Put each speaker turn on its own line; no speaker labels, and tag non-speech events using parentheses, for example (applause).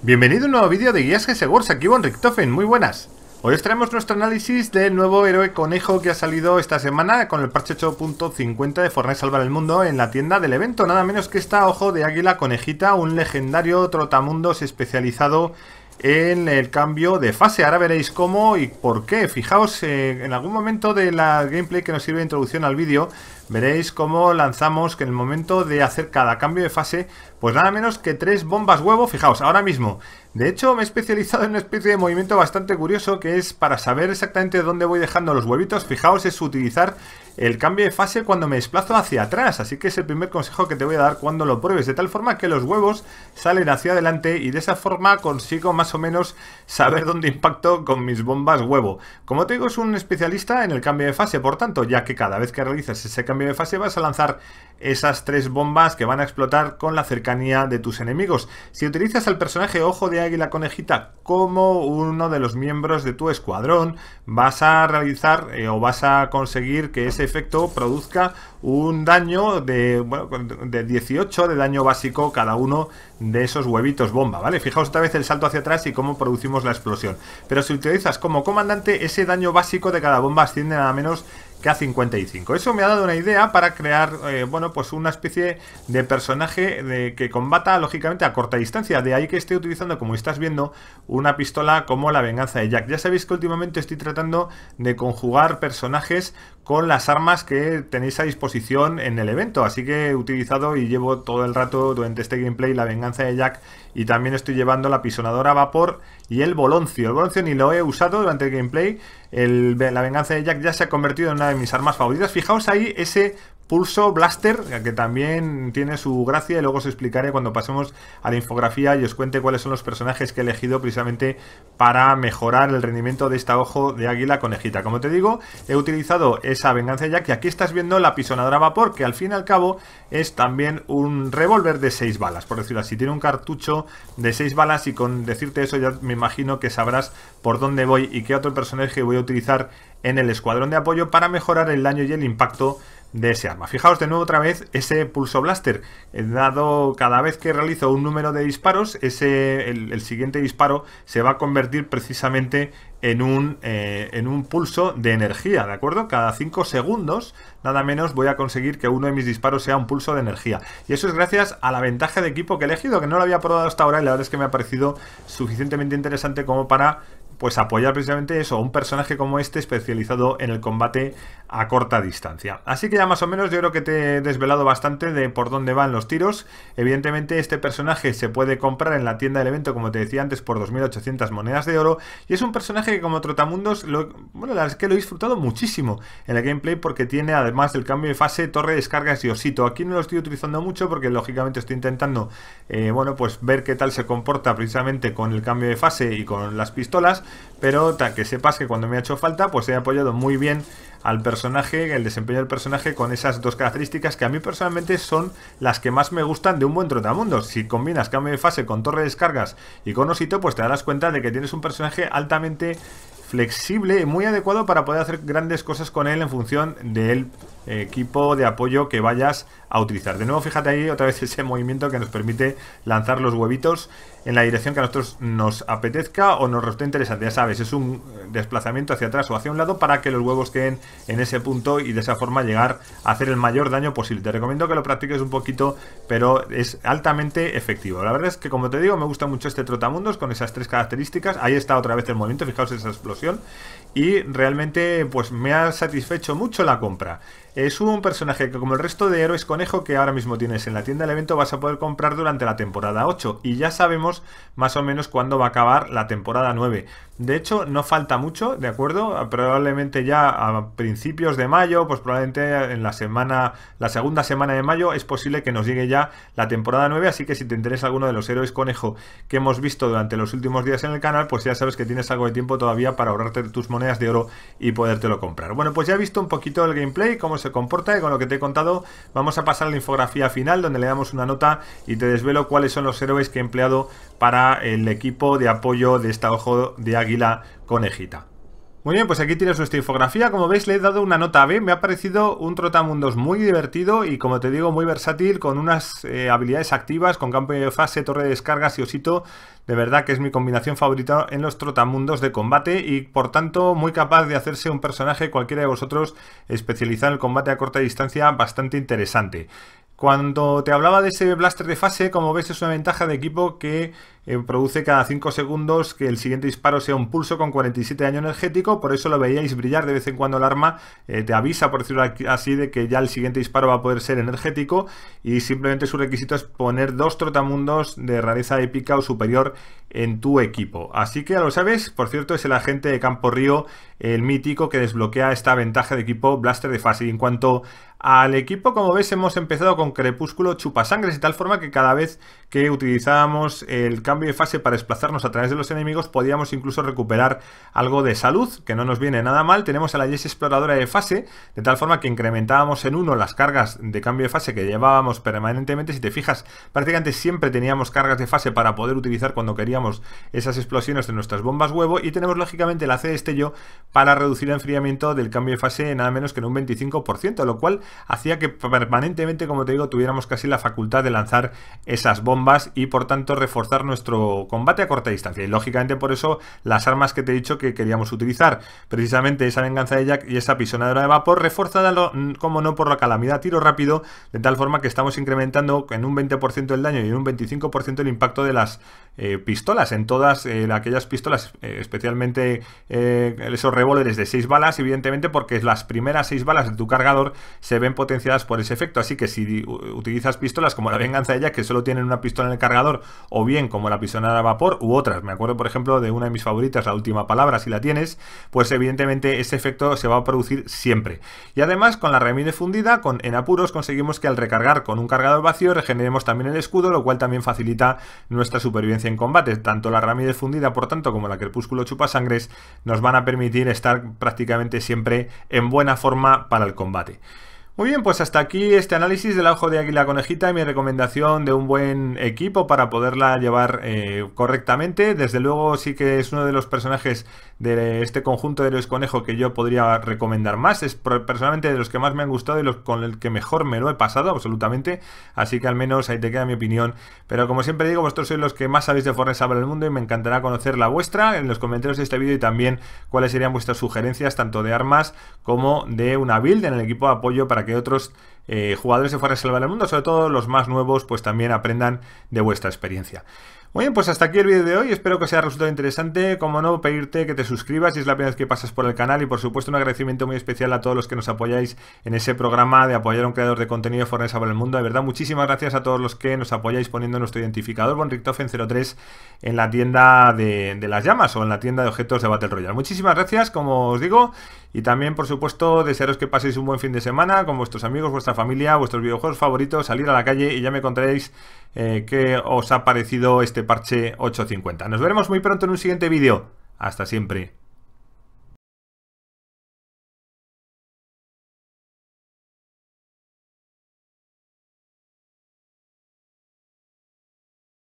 Bienvenido a un nuevo vídeo de Guías que Seguros, aquí Von Richtofen, muy buenas. Hoy os traemos nuestro análisis del nuevo héroe conejo que ha salido esta semana con el parche 8.50 de Fortnite Salvar el Mundo en la tienda del evento, nada menos que esta Ojo de Águila Conejita, un legendario trotamundos especializado en el cambio de fase. Ahora veréis cómo y por qué. Fijaos, eh, en algún momento de la gameplay que nos sirve de introducción al vídeo, veréis cómo lanzamos que en el momento de hacer cada cambio de fase, pues nada menos que tres bombas huevo, fijaos, ahora mismo. De hecho, me he especializado en una especie de movimiento bastante curioso que es para saber exactamente dónde voy dejando los huevitos, fijaos, es utilizar el cambio de fase cuando me desplazo hacia atrás, así que es el primer consejo que te voy a dar cuando lo pruebes, de tal forma que los huevos salen hacia adelante y de esa forma consigo más o menos saber dónde impacto con mis bombas huevo. Como te digo, es un especialista en el cambio de fase, por tanto, ya que cada vez que realizas ese cambio de fase vas a lanzar esas tres bombas que van a explotar con la cercanía de tus enemigos. Si utilizas al personaje Ojo de Águila Conejita como uno de los miembros de tu escuadrón, vas a realizar eh, o vas a conseguir que ese efecto produzca un daño de, de 18 de daño básico cada uno de esos huevitos bomba, ¿vale? Fijaos otra vez el salto hacia atrás y cómo producimos la explosión. Pero si utilizas como comandante, ese daño básico de cada bomba asciende nada menos K-55. Eso me ha dado una idea para crear, eh, bueno, pues una especie de personaje de, que combata, lógicamente, a corta distancia. De ahí que esté utilizando, como estás viendo, una pistola como la venganza de Jack. Ya sabéis que últimamente estoy tratando de conjugar personajes con las armas que tenéis a disposición en el evento. Así que he utilizado y llevo todo el rato durante este gameplay la venganza de Jack y también estoy llevando la pisonadora vapor y el boloncio. El boloncio ni lo he usado durante el gameplay. la venganza de Jack ya se ha convertido en una de mis armas favoritas. Fijaos ahí ese Pulso Blaster, que también tiene su gracia y luego os explicaré cuando pasemos a la infografía y os cuente cuáles son los personajes que he elegido precisamente para mejorar el rendimiento de esta ojo de águila conejita. Como te digo, he utilizado esa venganza ya que aquí estás viendo la pisonadora vapor, que al fin y al cabo es también un revólver de 6 balas, por decirlo así. Tiene un cartucho de 6 balas y con decirte eso ya me imagino que sabrás por dónde voy y qué otro personaje voy a utilizar en el escuadrón de apoyo para mejorar el daño y el impacto de ese arma. Fijaos de nuevo otra vez ese pulso blaster, dado cada vez que realizo un número de disparos, ese, el, siguiente disparo se va a convertir precisamente en un, eh, en un pulso de energía, ¿de acuerdo? Cada 5 segundos, nada menos, voy a conseguir que uno de mis disparos sea un pulso de energía. Y eso es gracias a la ventaja de equipo que he elegido, que no lo había probado hasta ahora y la verdad es que me ha parecido suficientemente interesante como para pues apoyar precisamente eso, un personaje como este especializado en el combate a corta distancia. Así que ya más o menos yo creo que te he desvelado bastante de por dónde van los tiros. Evidentemente este personaje se puede comprar en la tienda del evento, como te decía antes, por 2.800 monedas de oro. Y es un personaje que como Trotamundos, lo, bueno, la es que lo he disfrutado muchísimo en el gameplay porque tiene además del cambio de fase, torre, descargas y osito. Aquí no lo estoy utilizando mucho porque lógicamente estoy intentando, eh, bueno, pues ver qué tal se comporta precisamente con el cambio de fase y con las pistolas pero que sepas que cuando me ha hecho falta, pues he apoyado muy bien al personaje, el desempeño del personaje con esas dos características que a mí personalmente son las que más me gustan de un buen trotamundo. Si combinas cambio de fase con torre de descargas y con osito, pues te darás cuenta de que tienes un personaje altamente flexible, muy adecuado para poder hacer grandes cosas con él en función del eh, equipo de apoyo que vayas a utilizar. De nuevo, fíjate ahí otra (laughs) vez ese movimiento que nos permite lanzar los huevitos en la dirección que a nosotros nos apetezca o nos resulte interesante. Ya sabes, es un desplazamiento hacia atrás o hacia un lado para que los huevos queden en ese punto y de esa forma llegar a hacer el mayor daño posible. Te recomiendo que lo practiques un poquito, pero es altamente efectivo. La verdad es que, como te digo, me gusta mucho este trotamundos con esas tres características. Ahí está otra vez el movimiento, fijaos esa explosión y realmente pues me ha satisfecho mucho la compra. Es un personaje que como el resto de héroes conejo que ahora mismo tienes en la tienda del evento vas a poder comprar durante la temporada 8 y ya sabemos más o menos cuándo va a acabar la temporada 9. De hecho, no falta mucho, ¿de acuerdo? Probablemente ya a principios de mayo, pues probablemente en la semana, la segunda semana de mayo es posible que nos llegue ya la temporada 9, así que si te interesa alguno de los héroes conejo que hemos visto durante los últimos días en el canal, pues ya sabes que tienes algo de tiempo todavía para ahorrarte tus monedas de oro y podértelo comprar. Bueno, pues ya he visto un poquito el gameplay, cómo comporta y con lo que te he contado vamos a pasar a la infografía final donde le damos una nota y te desvelo cuáles son los héroes que he empleado para el equipo de apoyo de esta ojo de águila conejita. Muy bien, pues aquí tienes su infografía. Como veis, le he dado una nota B. Me ha parecido un trotamundos muy divertido y, como te digo, muy versátil, con unas eh, habilidades activas, con campo de fase, torre de descargas y osito. De verdad que es mi combinación favorita en los trotamundos de combate y, por tanto, muy capaz de hacerse un personaje, cualquiera de vosotros, especializado en el combate a corta distancia, bastante interesante. Cuando te hablaba de ese blaster de fase, como ves, es una ventaja de equipo que eh, produce cada 5 segundos que el siguiente disparo sea un pulso con 47 daño energético, por eso lo veíais brillar de vez en cuando el arma, eh, te avisa, por decirlo así, de que ya el siguiente disparo va a poder ser energético y simplemente su requisito es poner dos trotamundos de rareza épica o superior en tu equipo. Así que ya lo sabes, por cierto, es el agente de Campo Río, el mítico que desbloquea esta ventaja de equipo Blaster de fase. Y en cuanto al equipo, como ves, hemos empezado con Crepúsculo Chupasangres, de tal forma que cada vez que utilizábamos el campo cambio de fase para desplazarnos a través de los enemigos, podíamos incluso recuperar algo de salud, que no nos viene nada mal. Tenemos a la Yes exploradora de fase, de tal forma que incrementábamos en uno las cargas de cambio de fase que llevábamos permanentemente. Si te fijas, prácticamente siempre teníamos cargas de fase para poder utilizar cuando queríamos esas explosiones de nuestras bombas huevo. Y tenemos lógicamente la C de estello para reducir el enfriamiento del cambio de fase nada menos que en un 25%, lo cual hacía que permanentemente, como te digo, tuviéramos casi la facultad de lanzar esas bombas y por tanto reforzar nuestro combate a corta distancia. Y lógicamente por eso las armas que te he dicho que queríamos utilizar, precisamente esa venganza de Jack y esa pisonadora de vapor, reforzada como no por la calamidad tiro rápido, de tal forma que estamos incrementando en un 20% el daño y en un 25% el impacto de las eh, pistolas, en todas eh, aquellas pistolas, eh, especialmente esos revólveres de 6 balas, evidentemente porque las primeras 6 balas de tu cargador se ven potenciadas por ese efecto, así que si utilizas pistolas como la venganza de Jack, que solo tienen una pistola en el cargador, o bien como la pisonada a vapor u otras. Me acuerdo, por ejemplo, de una de mis favoritas, La última palabra, si la tienes, pues evidentemente ese efecto se va a producir siempre. Y además, con la de fundida, con, en apuros, conseguimos que al recargar con un cargador vacío regeneremos también el escudo, lo cual también facilita nuestra supervivencia en combate. Tanto la ramide fundida, por tanto, como la crepúsculo chupasangres nos van a permitir estar prácticamente siempre en buena forma para el combate. Muy bien, pues hasta aquí este análisis del ojo de águila conejita y mi recomendación de un buen equipo para poderla llevar eh, correctamente. Desde luego sí que es uno de los personajes de este conjunto de los conejos que yo podría recomendar más. Es personalmente de los que más me han gustado y los con el que mejor me lo he pasado absolutamente. Así que al menos ahí te queda mi opinión. Pero como siempre digo, vosotros sois los que más sabéis de Forrest sobre el mundo y me encantará conocer la vuestra en los comentarios de este vídeo y también cuáles serían vuestras sugerencias tanto de armas como de una build en el equipo de apoyo para que que otros eh, jugadores de fuera del mundo, sobre todo los más nuevos, pues también aprendan de vuestra experiencia. Muy bien, pues hasta aquí el vídeo de hoy, espero que os haya resultado interesante, como no, pedirte que te suscribas si es la primera vez que pasas por el canal y por supuesto un agradecimiento muy especial a todos los que nos apoyáis en ese programa de apoyar a un creador de contenido de Fornesa el mundo, de verdad muchísimas gracias a todos los que nos apoyáis poniendo nuestro identificador BonRichtofen03 en la tienda de, las llamas o en la tienda de objetos de Battle Royale. Muchísimas gracias, como os digo, y también por supuesto desearos que paséis un buen fin de semana con vuestros amigos, vuestra familia, vuestros videojuegos favoritos, salir a la calle y ya me contaréis eh, qué os ha parecido este este parche 8.50. Nos veremos muy pronto en un siguiente vídeo. Hasta siempre.